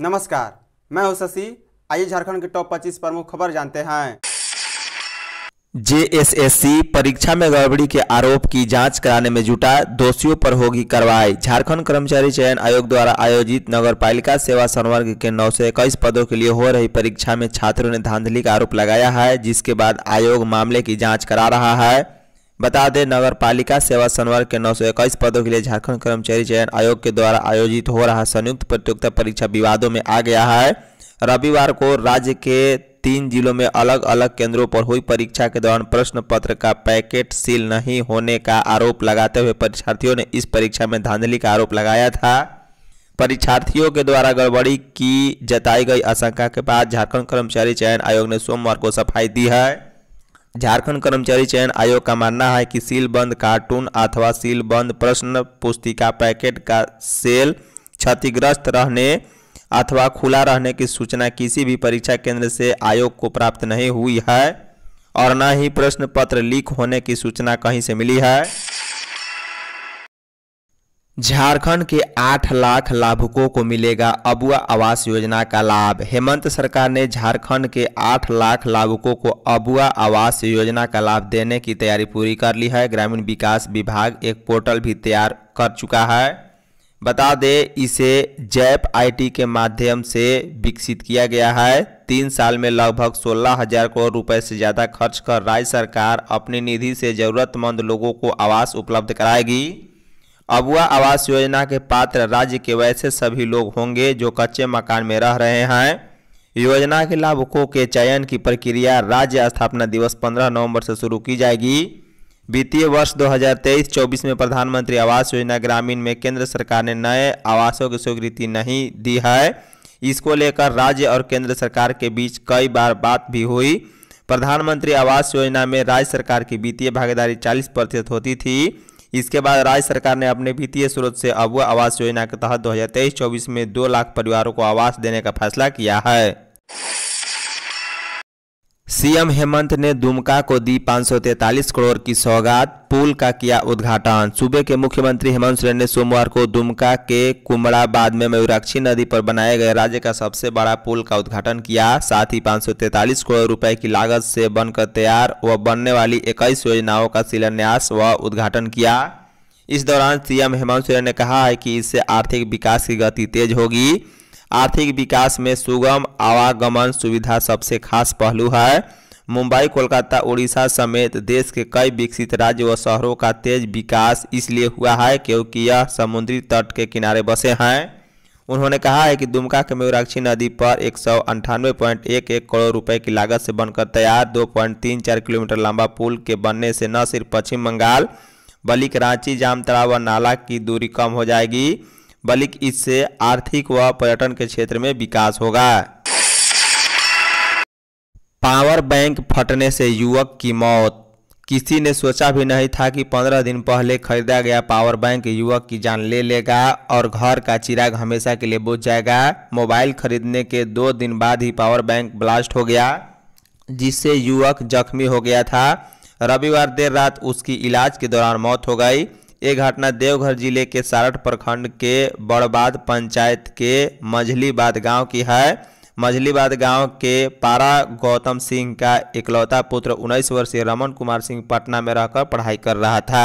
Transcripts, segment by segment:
नमस्कार मैं हूं शशि आइए झारखंड के टॉप 25 प्रमुख खबर जानते हैं जेएसएससी परीक्षा में गड़बड़ी के आरोप की जांच कराने में जुटा दोषियों पर होगी कार्रवाई झारखंड कर्मचारी चयन आयोग द्वारा आयोजित नगर पालिका सेवा संवर्ग के नौ सौ इक्कीस पदों के लिए हो रही परीक्षा में छात्रों ने धांधली का आरोप लगाया है जिसके बाद आयोग मामले की जांच करा रहा है बता दें नगर पालिका सेवा संवर्ग के नौ पदों के लिए झारखंड कर्मचारी चयन आयोग के द्वारा आयोजित हो रहा संयुक्त प्रतियोगिता परीक्षा विवादों में आ गया है रविवार को राज्य के तीन जिलों में अलग अलग केंद्रों पर हुई परीक्षा के दौरान प्रश्न पत्र का पैकेट सील नहीं होने का आरोप लगाते हुए परीक्षार्थियों ने इस परीक्षा में धांधली का आरोप लगाया था परीक्षार्थियों के द्वारा गड़बड़ी की जताई गई आशंका के बाद झारखंड कर्मचारी चयन आयोग ने सोमवार को सफाई दी है झारखंड कर्मचारी चयन आयोग का मानना है कि सीलबंद कार्टून अथवा सीलबंद प्रश्न पुस्तिका पैकेट का सेल क्षतिग्रस्त रहने अथवा खुला रहने की सूचना किसी भी परीक्षा केंद्र से आयोग को प्राप्त नहीं हुई है और न ही प्रश्न पत्र लीक होने की सूचना कहीं से मिली है झारखंड के आठ लाख लाभुकों को मिलेगा अबुआ आवास योजना का लाभ हेमंत सरकार ने झारखंड के आठ लाख लाभुकों को अबुआ आवास योजना का लाभ देने की तैयारी पूरी कर ली है ग्रामीण विकास विभाग एक पोर्टल भी तैयार कर चुका है बता दें इसे जैप आईटी के माध्यम से विकसित किया गया है तीन साल में लगभग सोलह हजार करोड़ रुपए से ज़्यादा खर्च कर राज्य सरकार अपनी निधि से ज़रूरतमंद लोगों को आवास उपलब्ध कराएगी अबुआ आवास योजना के पात्र राज्य के वैसे सभी लोग होंगे जो कच्चे मकान में रह रहे हैं योजना के लाभुकों के चयन की प्रक्रिया राज्य स्थापना दिवस 15 नवंबर से शुरू की जाएगी वित्तीय वर्ष 2023-24 में प्रधानमंत्री आवास योजना ग्रामीण में केंद्र सरकार ने नए आवासों की स्वीकृति नहीं दी है इसको लेकर राज्य और केंद्र सरकार के बीच कई बार बात भी हुई प्रधानमंत्री आवास योजना में राज्य सरकार की वित्तीय भागीदारी चालीस प्रतिशत होती थी इसके बाद राज्य सरकार ने अपने वित्तीय स्रोत से अबुआ आवास योजना के तहत दो हजार में दो लाख परिवारों को आवास देने का फैसला किया है सीएम हेमंत ने दुमका को दी 543 करोड़ की सौगात पुल का किया उद्घाटन सूबे के मुख्यमंत्री हेमंत सोरेन ने सोमवार को दुमका के कुमड़ाबाद में मयूराक्षी नदी पर बनाए गए राज्य का सबसे बड़ा पुल का उद्घाटन किया साथ ही 543 करोड़ रुपए की लागत से बनकर तैयार व बनने वाली इक्कीस योजनाओं का शिलान्यास व उद्घाटन किया इस दौरान सीएम हेमंत सोरेन ने कहा है कि इससे आर्थिक विकास की गति तेज होगी आर्थिक विकास में सुगम आवागमन सुविधा सबसे खास पहलू है मुंबई कोलकाता उड़ीसा समेत देश के कई विकसित राज्य व शहरों का तेज विकास इसलिए हुआ है क्योंकि यह समुद्री तट के किनारे बसे हैं उन्होंने कहा है कि दुमका के मयूराक्षी नदी पर एक सौ अंठानवे पॉइंट एक एक करोड़ रुपए की लागत से बनकर तैयार दो पॉइंट तीन चार किलोमीटर लंबा पुल के बनने से न सिर्फ पश्चिम बंगाल बल्कि रांची जामतरा व नाला की दूरी कम हो जाएगी बल्कि इससे आर्थिक व पर्यटन के क्षेत्र में विकास होगा पावर बैंक फटने से युवक की मौत किसी ने सोचा भी नहीं था कि पंद्रह दिन पहले खरीदा गया पावर बैंक युवक की जान ले लेगा और घर का चिराग हमेशा के लिए बुझ जाएगा मोबाइल खरीदने के दो दिन बाद ही पावर बैंक ब्लास्ट हो गया जिससे युवक जख्मी हो गया था रविवार देर रात उसकी इलाज के दौरान मौत हो गई ये घटना देवघर जिले के सारठ प्रखंड के बड़बाद पंचायत के मझलीबाद गांव की है मझलीबाद गांव के पारा गौतम सिंह का इकलौता पुत्र 19 वर्षीय रमन कुमार सिंह पटना में रहकर पढ़ाई कर रहा था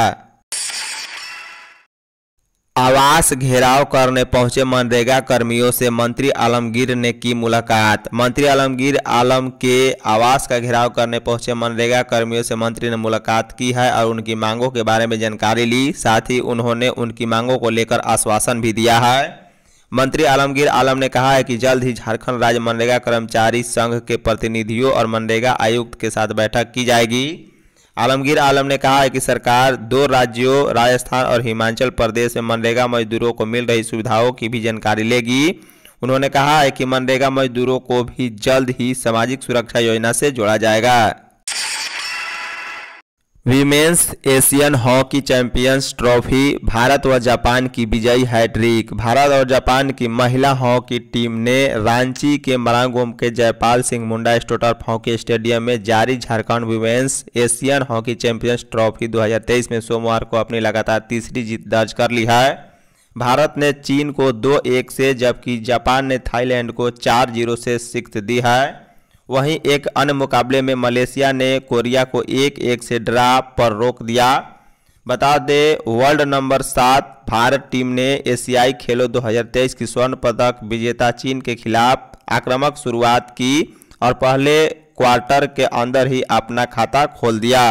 आवास घेराव करने पहुंचे मनरेगा कर्मियों से मंत्री आलमगीर ने की मुलाकात मंत्री आलमगीर आलम के आवास का घेराव करने पहुंचे मनरेगा कर्मियों से मंत्री ने मुलाकात की है और उनकी मांगों के बारे में जानकारी ली साथ ही उन्होंने उनकी मांगों को लेकर आश्वासन भी दिया है मंत्री आलमगीर आलम ने कहा है कि जल्द ही झारखंड राज्य मनरेगा कर्मचारी संघ के प्रतिनिधियों और मनरेगा आयुक्त के साथ बैठक की जाएगी आलमगीर आलम ने कहा है कि सरकार दो राज्यों राजस्थान और हिमाचल प्रदेश में मनरेगा मजदूरों को मिल रही सुविधाओं की भी जानकारी लेगी उन्होंने कहा है कि मनरेगा मजदूरों को भी जल्द ही सामाजिक सुरक्षा योजना से जोड़ा जाएगा women's Asian hockey champions trophy Bharat व जापान की विजयी हैट्रिक भारत और जापान की महिला हॉकी टीम ने रांची के मरांगोम के Jaipal Singh Munda astroturf hockey stadium में जारी Jharkhand women's Asian hockey champions trophy 2023 में सोमवार को अपनी लगातार तीसरी जीत दर्ज कर ली है भारत ने चीन को दो एक से जबकि जापान ने थाईलैंड को चार जीरो से शिकस्त दी है वहीं एक अन्य मुकाबले में मलेशिया ने कोरिया को एक एक से ड्रा पर रोक दिया बता दें वर्ल्ड नंबर सात भारत टीम ने एशियाई खेलों 2023 की स्वर्ण पदक विजेता चीन के खिलाफ आक्रामक शुरुआत की और पहले क्वार्टर के अंदर ही अपना खाता खोल दिया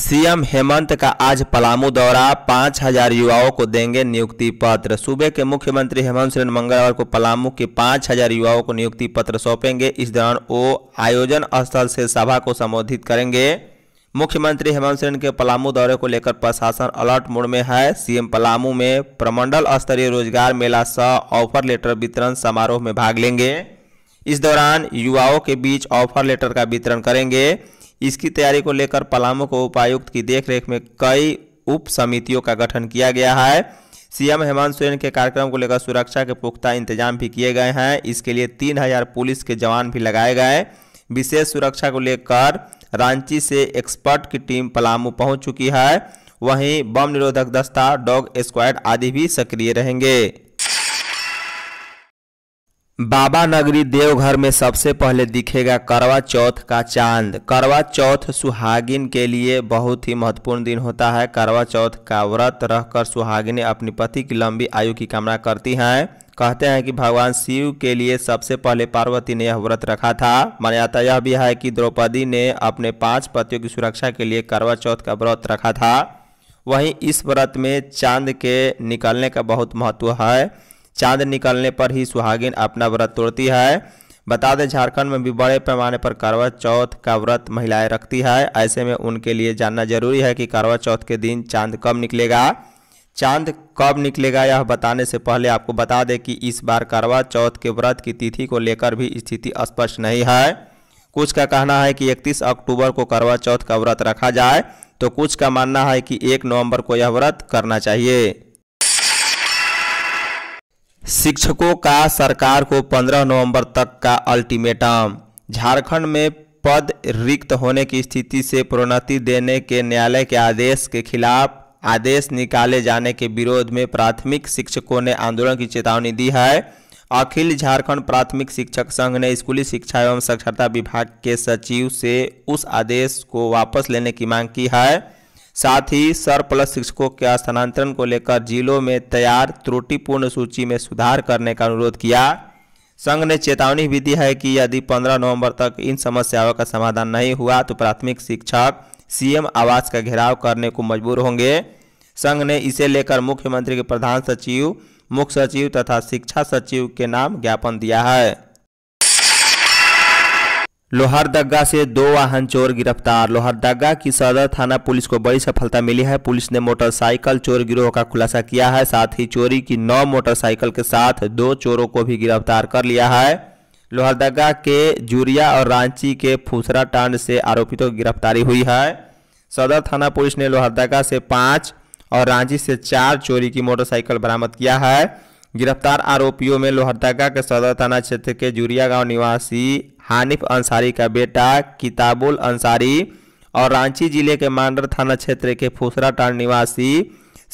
सीएम हेमंत का आज पलामू दौरा पांच हजार युवाओं को देंगे नियुक्ति पत्र सूबे के मुख्यमंत्री हेमंत सोरेन मंगलवार को पलामू के पांच हजार युवाओं को नियुक्ति पत्र सौंपेंगे इस दौरान वो आयोजन स्थल से सभा को संबोधित करेंगे मुख्यमंत्री हेमंत सोरेन के पलामू दौरे को लेकर प्रशासन अलर्ट मोड में है सीएम पलामू में प्रमंडल स्तरीय रोजगार मेला सह ऑफर लेटर वितरण समारोह में भाग लेंगे इस दौरान युवाओं के बीच ऑफर लेटर का वितरण करेंगे इसकी तैयारी को लेकर पलामू को उपायुक्त की देखरेख में कई उप समितियों का गठन किया गया है सीएम हेमंत सोरेन के कार्यक्रम को लेकर सुरक्षा के पुख्ता इंतजाम भी किए गए हैं इसके लिए तीन हजार पुलिस के जवान भी लगाए गए विशेष सुरक्षा को लेकर रांची से एक्सपर्ट की टीम पलामू पहुंच चुकी है वहीं बम निरोधक दस्ता डॉग स्क्वाड आदि भी सक्रिय रहेंगे बाबा नगरी देवघर में सबसे पहले दिखेगा करवा चौथ का चांद करवा चौथ सुहागिन के लिए बहुत ही महत्वपूर्ण दिन होता है करवा चौथ का व्रत रहकर सुहागिनें अपनी पति की लंबी आयु की कामना करती हैं कहते हैं कि भगवान शिव के लिए सबसे पहले पार्वती ने यह व्रत रखा था मान्यता यह भी है कि द्रौपदी ने अपने पाँच पतियों की सुरक्षा के लिए करवा चौथ का व्रत रखा था वहीं इस व्रत में चांद के निकलने का बहुत महत्व है चांद निकलने पर ही सुहागिन अपना व्रत तोड़ती है बता दें झारखंड में भी बड़े पैमाने पर करवा चौथ का व्रत महिलाएं रखती है ऐसे में उनके लिए जानना जरूरी है कि करवा चौथ के दिन चांद कब निकलेगा चांद कब निकलेगा यह बताने से पहले आपको बता दें कि इस बार करवा चौथ के व्रत की तिथि को लेकर भी स्थिति स्पष्ट नहीं है कुछ का कहना है कि 31 अक्टूबर को करवा चौथ का व्रत रखा जाए तो कुछ का मानना है कि 1 नवंबर को यह व्रत करना चाहिए शिक्षकों का सरकार को 15 नवंबर तक का अल्टीमेटम झारखंड में पद रिक्त होने की स्थिति से प्रोन्नति देने के न्यायालय के आदेश के खिलाफ आदेश निकाले जाने के विरोध में प्राथमिक शिक्षकों ने आंदोलन की चेतावनी दी है अखिल झारखंड प्राथमिक शिक्षक संघ ने स्कूली शिक्षा एवं साक्षरता विभाग के सचिव से उस आदेश को वापस लेने की मांग की है साथ ही सरप्लस शिक्षकों के स्थानांतरण को लेकर जिलों में तैयार त्रुटिपूर्ण सूची में सुधार करने का अनुरोध किया संघ ने चेतावनी भी दी है कि यदि 15 नवंबर तक इन समस्याओं का समाधान नहीं हुआ तो प्राथमिक शिक्षक सीएम आवास का घेराव करने को मजबूर होंगे संघ ने इसे लेकर मुख्यमंत्री के प्रधान सचिव मुख्य सचिव तथा शिक्षा सचिव के नाम ज्ञापन दिया है लोहरदगा से दो वाहन चोर गिरफ्तार लोहरदगा की सदर थाना पुलिस को बड़ी सफलता मिली है पुलिस ने मोटरसाइकिल चोर गिरोह का खुलासा किया है साथ ही चोरी की नौ मोटरसाइकिल के साथ दो चोरों को भी गिरफ्तार कर लिया है लोहरदगा के जूरिया और रांची के फूसरा टांड से आरोपितों की गिरफ्तारी हुई है सदर थाना पुलिस ने लोहरदगा से पाँच और रांची से चार चोरी की मोटरसाइकिल बरामद किया है गिरफ्तार आरोपियों में लोहरदगा के सदर थाना क्षेत्र के जूरिया गांव निवासी हानिफ अंसारी का बेटा किताबुल अंसारी और रांची जिले के मांडर थाना क्षेत्र के टाण निवासी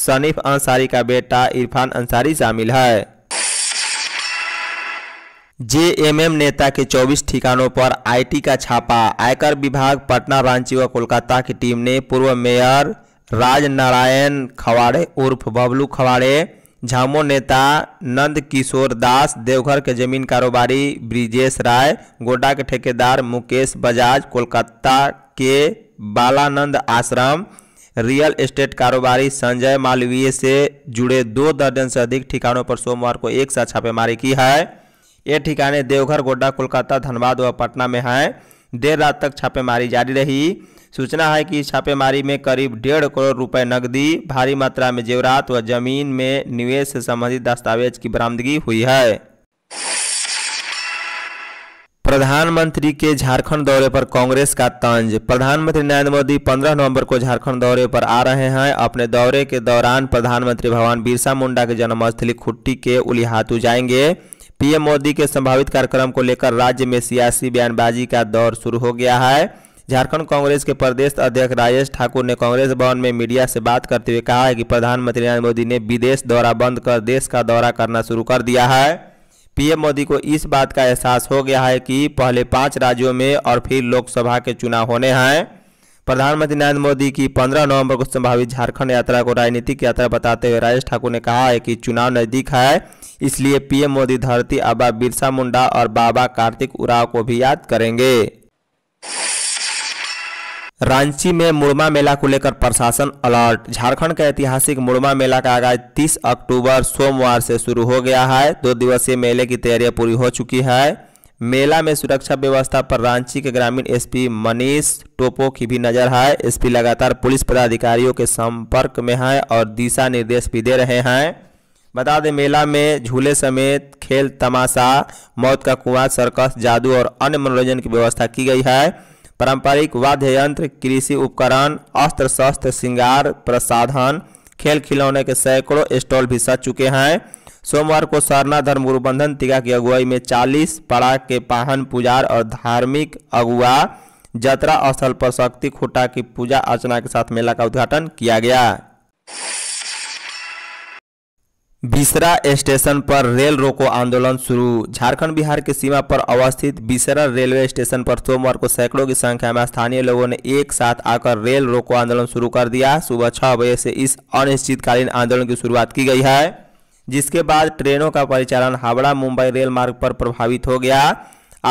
सनीफ अंसारी का बेटा इरफान अंसारी शामिल है जेएमएम नेता के 24 ठिकानों पर आईटी का छापा आयकर विभाग पटना रांची व कोलकाता की टीम ने पूर्व मेयर राज नारायण खवाड़े उर्फ बबलू खवाड़े झामो नेता नंद किशोर दास देवघर के जमीन कारोबारी ब्रिजेश राय गोड्डा के ठेकेदार मुकेश बजाज कोलकाता के बालानंद आश्रम रियल एस्टेट कारोबारी संजय मालवीय से जुड़े दो दर्जन से अधिक ठिकानों पर सोमवार को एक साथ छापेमारी की है ये ठिकाने देवघर गोड्डा कोलकाता धनबाद व पटना में हैं देर रात तक छापेमारी जारी रही सूचना है कि छापेमारी में करीब डेढ़ करोड़ रुपए नकदी भारी मात्रा में जेवरात व जमीन में निवेश से संबंधित दस्तावेज की बरामदगी हुई है प्रधानमंत्री के झारखंड दौरे पर कांग्रेस का तंज प्रधानमंत्री नरेंद्र मोदी 15 नवंबर को झारखंड दौरे पर आ रहे हैं अपने दौरे के दौरान प्रधानमंत्री भगवान बिरसा मुंडा के जन्मस्थली खुट्टी के उलिहातू जाएंगे पीएम मोदी के संभावित कार्यक्रम को लेकर राज्य में सियासी बयानबाजी का दौर शुरू हो गया है झारखंड कांग्रेस के प्रदेश अध्यक्ष राजेश ठाकुर ने कांग्रेस भवन में मीडिया से बात करते हुए कहा है कि प्रधानमंत्री नरेंद्र मोदी ने विदेश दौरा बंद कर देश का दौरा करना शुरू कर दिया है पीएम मोदी को इस बात का एहसास हो गया है कि पहले पाँच राज्यों में और फिर लोकसभा के चुनाव होने हैं प्रधानमंत्री नरेंद्र मोदी की 15 नवंबर को संभावित झारखंड यात्रा को राजनीतिक यात्रा बताते हुए राजेश ठाकुर ने कहा है कि चुनाव नज़दीक है इसलिए पीएम मोदी धरती आबा बिरसा मुंडा और बाबा कार्तिक उराव को भी याद करेंगे रांची में मुड़मा मेला को लेकर प्रशासन अलर्ट झारखंड का ऐतिहासिक मुड़मा मेला का आगाज 30 अक्टूबर सोमवार से शुरू हो गया है दो दिवसीय मेले की तैयारियां पूरी हो चुकी है मेला में सुरक्षा व्यवस्था पर रांची के ग्रामीण एसपी मनीष टोपो की भी नज़र है एसपी लगातार पुलिस पदाधिकारियों के संपर्क में है और दिशा निर्देश भी दे रहे हैं बता दें मेला में झूले समेत खेल तमाशा मौत का कुआं सर्कस जादू और अन्य मनोरंजन की व्यवस्था की गई है पारंपरिक वाद्य यंत्र कृषि उपकरण अस्त्र शस्त्र श्रृंगार प्रसाधन खेल खिलौने के सैकड़ों स्टॉल भी सज चुके हैं सोमवार को सरना धर्म गुरुबंधन तिगा की अगुवाई में 40 पड़ा के पाहन पुजार और धार्मिक अगुआ जत्रा स्थल पर शक्ति खुटा की पूजा अर्चना के साथ मेला का उद्घाटन किया गया बिसरा स्टेशन पर रेल रोको आंदोलन शुरू झारखंड बिहार की सीमा पर अवस्थित बिसरा रेलवे स्टेशन पर सोमवार को सैकड़ों की संख्या में स्थानीय लोगों ने एक साथ आकर रेल रोको आंदोलन शुरू कर दिया सुबह छह बजे से इस अनिश्चितकालीन आंदोलन की शुरुआत की गई है जिसके बाद ट्रेनों का परिचालन हावड़ा मुंबई रेल मार्ग पर प्रभावित हो गया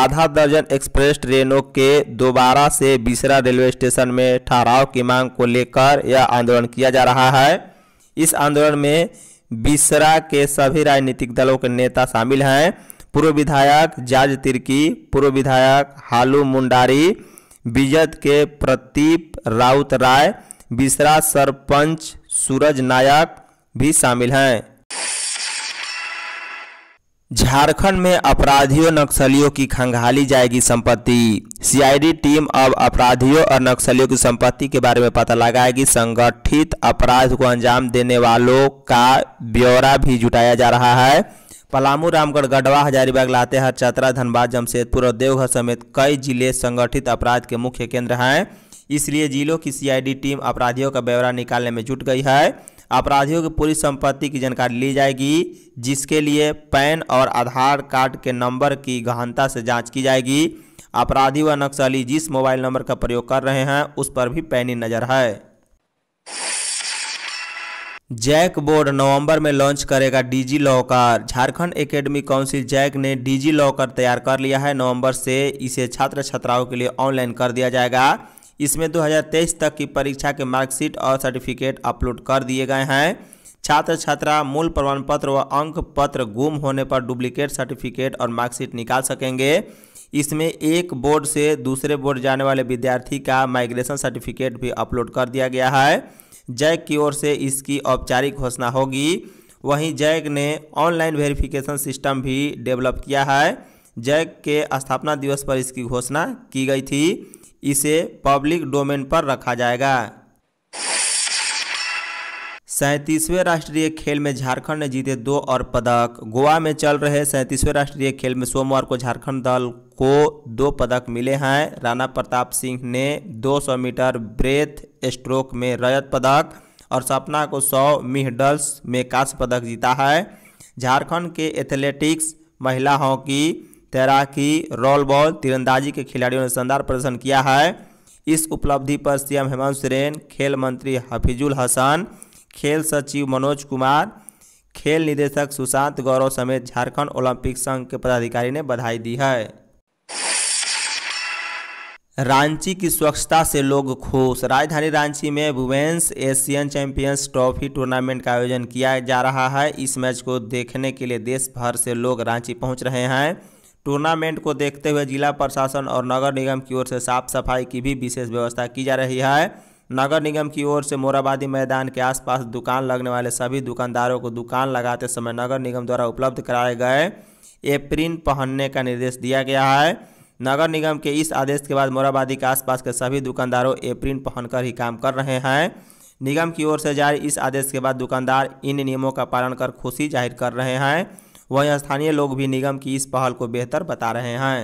आधा दर्जन एक्सप्रेस ट्रेनों के दोबारा से बिसरा रेलवे स्टेशन में ठहराव की मांग को लेकर यह आंदोलन किया जा रहा है इस आंदोलन में बिसरा के सभी राजनीतिक दलों के नेता शामिल हैं पूर्व विधायक जाज तिर्की पूर्व विधायक हालू मुंडारी बिजत के प्रतीप राउत राय बिसरा सरपंच सूरज नायक भी शामिल हैं झारखंड में अपराधियों नक्सलियों की खंगाली जाएगी संपत्ति सीआईडी टीम अब अपराधियों और नक्सलियों की संपत्ति के बारे में पता लगाएगी संगठित अपराध को अंजाम देने वालों का ब्यौरा भी जुटाया जा रहा है पलामू रामगढ़ गढ़वा हजारीबाग लातेहार चतरा धनबाद जमशेदपुर और देवघर समेत कई जिले संगठित अपराध के मुख्य केंद्र हैं इसलिए जिलों की सीआईडी टीम अपराधियों का ब्यौरा निकालने में जुट गई है अपराधियों की पूरी संपत्ति की जानकारी ली जाएगी जिसके लिए पैन और आधार कार्ड के नंबर की गहनता से जांच की जाएगी अपराधी व नक्सली जिस मोबाइल नंबर का प्रयोग कर रहे हैं उस पर भी पैनी नज़र है जैक बोर्ड नवंबर में लॉन्च करेगा DigiLocker Jharkhand academy council JAC ने डिजी लॉकर तैयार कर लिया है नवंबर से इसे छात्र छात्राओं के लिए ऑनलाइन कर दिया जाएगा इसमें 2023 तक की परीक्षा के मार्कशीट और सर्टिफिकेट अपलोड कर दिए गए हैं छात्र छात्रा मूल प्रमाण पत्र व अंक पत्र गुम होने पर डुप्लीकेट सर्टिफिकेट और मार्कशीट निकाल सकेंगे इसमें एक बोर्ड से दूसरे बोर्ड जाने वाले विद्यार्थी का माइग्रेशन सर्टिफिकेट भी अपलोड कर दिया गया है जैक की ओर से इसकी औपचारिक घोषणा होगी वहीं जैक ने ऑनलाइन वेरिफिकेशन सिस्टम भी डेवलप किया है जैक के स्थापना दिवस पर इसकी घोषणा की गई थी इसे पब्लिक डोमेन पर रखा जाएगा सैंतीसवें राष्ट्रीय खेल में झारखंड ने जीते दो और पदक गोवा में चल रहे सैंतीसवें राष्ट्रीय खेल में सोमवार को झारखंड दल को दो पदक मिले हैं राणा प्रताप सिंह ने 200 मीटर ब्रेथ स्ट्रोक में रजत पदक और सपना को 100 मिहडल्स में कांस्य पदक जीता है झारखंड के एथलेटिक्स महिला हॉकी तैराकी रोल बॉल तीरंदाजी के खिलाड़ियों ने शानदार प्रदर्शन किया है इस उपलब्धि पर सीएम हेमंत सोरेन खेल मंत्री हफीजुल हसन खेल सचिव मनोज कुमार खेल निदेशक सुशांत गौरव समेत झारखंड ओलंपिक संघ के पदाधिकारी ने बधाई दी है रांची की स्वच्छता से लोग खुश राजधानी रांची में women's Asian champions trophy tournament का आयोजन किया जा रहा है इस मैच को देखने के लिए देश भर से लोग रांची पहुंच रहे हैं टूर्नामेंट को देखते हुए जिला प्रशासन और नगर निगम की ओर से साफ सफाई की भी विशेष व्यवस्था की जा रही है नगर निगम की ओर से मोराबादी मैदान के आसपास दुकान लगने वाले सभी दुकानदारों को दुकान लगाते समय नगर निगम द्वारा उपलब्ध कराए गए एप्रिन पहनने का निर्देश दिया गया है नगर निगम के इस आदेश के बाद मोराबादी के आसपास के सभी दुकानदारों एप्रिन पहनकर ही काम कर रहे हैं निगम की ओर से जारी इस आदेश के बाद दुकानदार इन नियमों का पालन कर खुशी जाहिर कर रहे हैं वहीं स्थानीय लोग भी निगम की इस पहल को बेहतर बता रहे हैं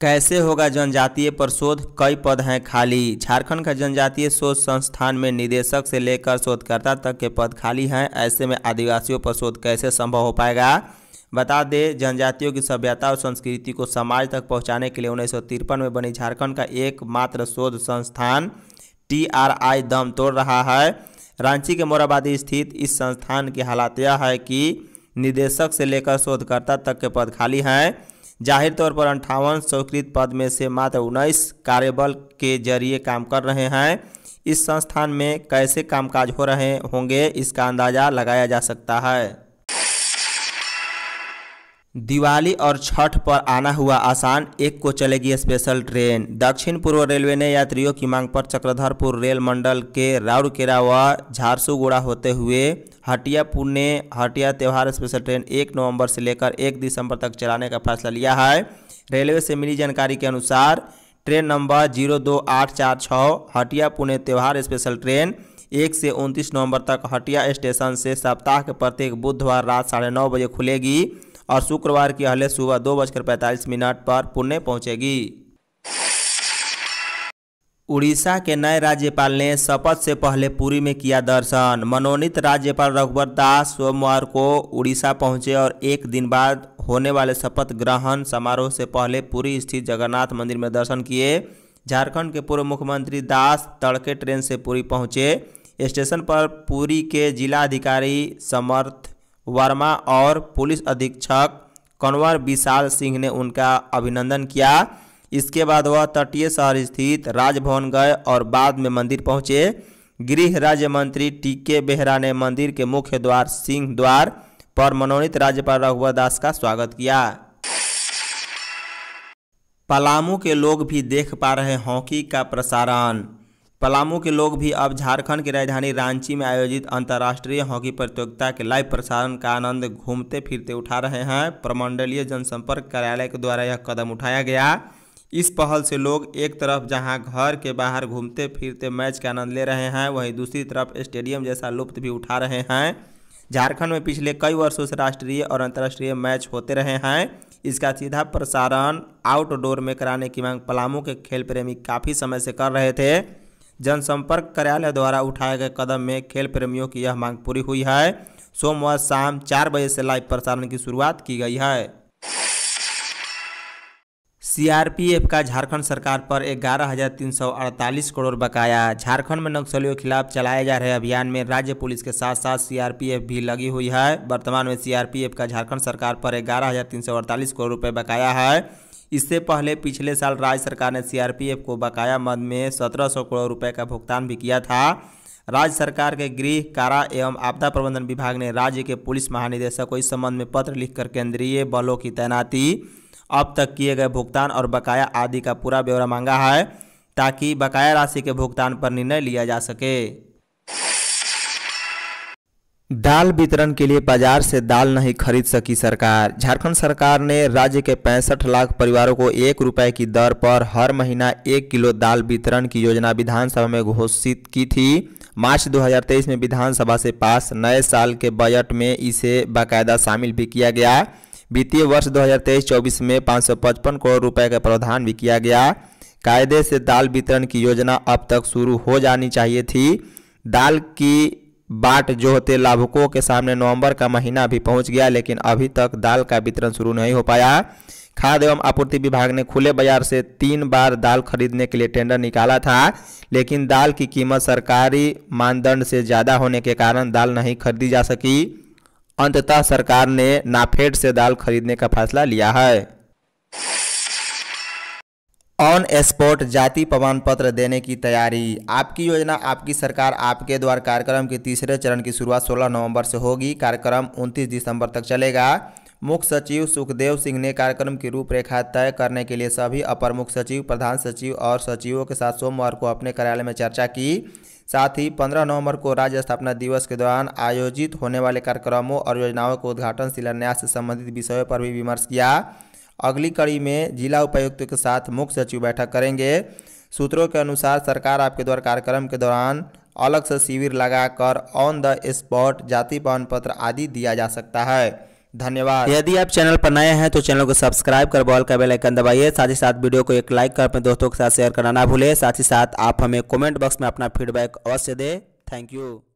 कैसे होगा जनजातीय पर शोध कई पद हैं खाली झारखंड का जनजातीय शोध संस्थान में निदेशक से लेकर शोधकर्ता तक के पद खाली हैं ऐसे में आदिवासियों पर शोध कैसे संभव हो पाएगा बता दें जनजातियों की सभ्यता और संस्कृति को समाज तक पहुंचाने के लिए उन्नीस में बनी झारखंड का एकमात्र शोध संस्थान टी आर आई दम तोड़ रहा है रांची के मोराबादी स्थित इस संस्थान की हालात यह है कि निदेशक से लेकर शोधकर्ता तक के पद खाली हैं जाहिर तौर पर अंठावन स्वीकृत पद में से मात्र उन्नीस कार्यबल के जरिए काम कर रहे हैं इस संस्थान में कैसे कामकाज हो रहे होंगे इसका अंदाज़ा लगाया जा सकता है दिवाली और छठ पर आना हुआ आसान एक को चलेगी स्पेशल ट्रेन दक्षिण पूर्व रेलवे ने यात्रियों की मांग पर चक्रधरपुर रेल मंडल के राउरकेला व झारसूगुड़ा होते हुए हटिया पुणे हटिया त्यौहार स्पेशल ट्रेन एक नवंबर से लेकर एक दिसंबर तक चलाने का फैसला लिया है रेलवे से मिली जानकारी के अनुसार ट्रेन नंबर जीरो दो आठ चार छः हटिया पुणे त्यौहार स्पेशल ट्रेन एक से उनतीस नवम्बर तक हटिया स्टेशन से सप्ताह के प्रत्येक बुधवार रात साढ़े नौ बजे खुलेगी और शुक्रवार की अहले सुबह दो बजकर पैंतालीस मिनट पर पुणे पहुंचेगी उड़ीसा के नए राज्यपाल ने शपथ से पहले पुरी में किया दर्शन मनोनीत राज्यपाल रघुवर दास सोमवार को उड़ीसा पहुंचे और एक दिन बाद होने वाले शपथ ग्रहण समारोह से पहले पुरी स्थित जगन्नाथ मंदिर में दर्शन किए झारखंड के पूर्व मुख्यमंत्री दास तड़के ट्रेन से पुरी पहुंचे स्टेशन पर पुरी के जिला अधिकारी समर्थ वर्मा और पुलिस अधीक्षक कंवर विशाल सिंह ने उनका अभिनंदन किया इसके बाद वह तटीय शहर स्थित राजभवन गए और बाद में मंदिर पहुंचे गृह राज्य मंत्री टीके बेहरा ने मंदिर के मुख्य द्वार सिंह द्वार पर मनोनीत राज्यपाल रघुवर दास का स्वागत किया पलामू के लोग भी देख पा रहे हॉकी का प्रसारण पलामू के लोग भी अब झारखंड की राजधानी रांची में आयोजित अंतर्राष्ट्रीय हॉकी प्रतियोगिता के लाइव प्रसारण का आनंद घूमते फिरते उठा रहे हैं प्रमंडलीय जनसंपर्क कार्यालय के द्वारा यह कदम उठाया गया इस पहल से लोग एक तरफ जहां घर के बाहर घूमते फिरते मैच का आनंद ले रहे हैं वहीं दूसरी तरफ स्टेडियम जैसा लुप्त भी उठा रहे हैं झारखंड में पिछले कई वर्षों से राष्ट्रीय और अंतर्राष्ट्रीय मैच होते रहे हैं इसका सीधा प्रसारण आउटडोर में कराने की मांग पलामू के खेल प्रेमी काफ़ी समय से कर रहे थे जनसंपर्क कार्यालय द्वारा उठाए गए कदम में खेल प्रेमियों की यह मांग पूरी हुई है सोमवार शाम चार बजे से लाइव प्रसारण की शुरुआत की गई है सीआरपीएफ का झारखंड सरकार पर अड़तालीस करोड़ बकाया झारखंड में नक्सलियों के खिलाफ चलाए जा रहे अभियान में राज्य पुलिस के साथ साथ सीआरपीएफ भी लगी हुई है वर्तमान में सीआरपीएफ का झारखंड सरकार पर अड़तालीस करोड़ रुपए बकाया है इससे पहले पिछले साल राज्य सरकार ने सीआरपीएफ को बकाया मद में सत्रह सौ करोड़ रुपए का भुगतान भी किया था राज्य सरकार के गृह कारा एवं आपदा प्रबंधन विभाग ने राज्य के पुलिस महानिदेशक को इस संबंध में पत्र लिखकर केंद्रीय बलों की तैनाती अब तक किए गए भुगतान और बकाया आदि का पूरा ब्यौरा मांगा है ताकि बकाया राशि के भुगतान पर निर्णय लिया जा सके दाल वितरण के लिए बाजार से दाल नहीं खरीद सकी सरकार झारखंड सरकार ने राज्य के पैंसठ लाख परिवारों को एक रुपए की दर पर हर महीना एक किलो दाल वितरण की योजना विधानसभा में घोषित की थी मार्च 2023 में विधानसभा से पास नए साल के बजट में इसे बाकायदा शामिल भी किया गया वित्तीय वर्ष 2023-24 में पाँच करोड़ रुपये का प्रावधान भी किया गया कायदे से दाल वितरण की योजना अब तक शुरू हो जानी चाहिए थी दाल की बाट जोहते लाभुकों के सामने नवंबर का महीना भी पहुंच गया लेकिन अभी तक दाल का वितरण शुरू नहीं हो पाया खाद एवं आपूर्ति विभाग ने खुले बाजार से तीन बार दाल खरीदने के लिए टेंडर निकाला था लेकिन दाल की कीमत सरकारी मानदंड से ज़्यादा होने के कारण दाल नहीं खरीदी जा सकी अंततः सरकार ने नाफेड से दाल खरीदने का फैसला लिया है ऑन स्पॉट जाति प्रमाण पत्र देने की तैयारी आपकी योजना आपकी सरकार आपके द्वार कार्यक्रम के तीसरे चरण की शुरुआत 16 नवंबर से होगी कार्यक्रम 29 दिसंबर तक चलेगा मुख्य सचिव सुखदेव सिंह ने कार्यक्रम की रूपरेखा तय करने के लिए सभी अपर मुख्य सचिव प्रधान सचिव और सचिवों के साथ सोमवार को अपने कार्यालय में चर्चा की साथ ही 15 नवंबर को राज्य स्थापना दिवस के दौरान आयोजित होने वाले कार्यक्रमों और योजनाओं के उद्घाटन शिलान्यास से संबंधित विषयों पर भी विमर्श किया अगली कड़ी में जिला उपायुक्त के साथ मुख्य सचिव बैठक करेंगे सूत्रों के अनुसार सरकार आपके द्वारा कार्यक्रम के दौरान अलग से शिविर लगाकर ऑन द स्पॉट जाति प्रमाण पत्र आदि दिया जा सकता है धन्यवाद यदि आप चैनल पर नए हैं तो चैनल को सब्सक्राइब कर बॉल का बेलाइकन दबाइए साथ ही साथ वीडियो को एक लाइक कर अपने दोस्तों के साथ शेयर करना ना भूलें साथ ही साथ आप हमें कमेंट बॉक्स में अपना फीडबैक अवश्य दें थैंक यू